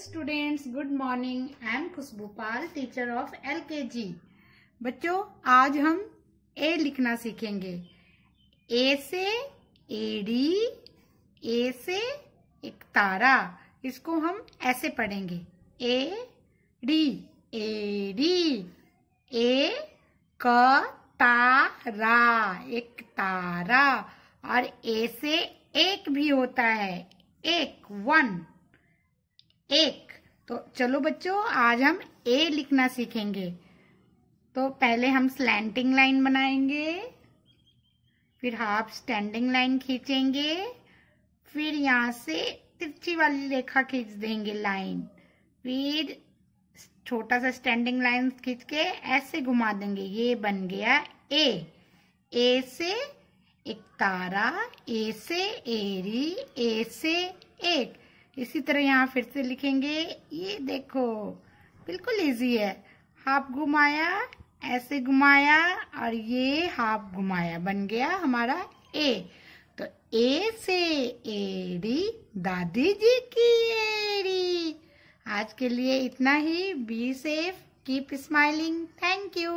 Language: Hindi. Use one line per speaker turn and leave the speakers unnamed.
students good morning I am खुशबूपाल teacher of LKG बच्चों आज हम ए लिखना सीखेंगे ए से एडी ए से एक तारा इसको हम ऐसे पढ़ेंगे A D A D A क तारा एक तारा और ए से एक भी होता है एक वन एक तो चलो बच्चों आज हम ए लिखना सीखेंगे तो पहले हम स्लैंटिंग लाइन बनाएंगे फिर हाफ स्टैंडिंग लाइन खींचेंगे फिर यहाँ से तिरछी वाली रेखा खींच देंगे लाइन फिर छोटा सा स्टैंडिंग लाइन खींच के ऐसे घुमा देंगे ये बन गया ए ए से एक तारा ए से एरी ए से एक इसी तरह यहाँ फिर से लिखेंगे ये देखो बिल्कुल इजी है हाफ घुमाया ऐसे घुमाया और ये हाफ घुमाया बन गया हमारा ए तो ए से एड़ी दादी जी की एड़ी आज के लिए इतना ही be safe keep smiling thank you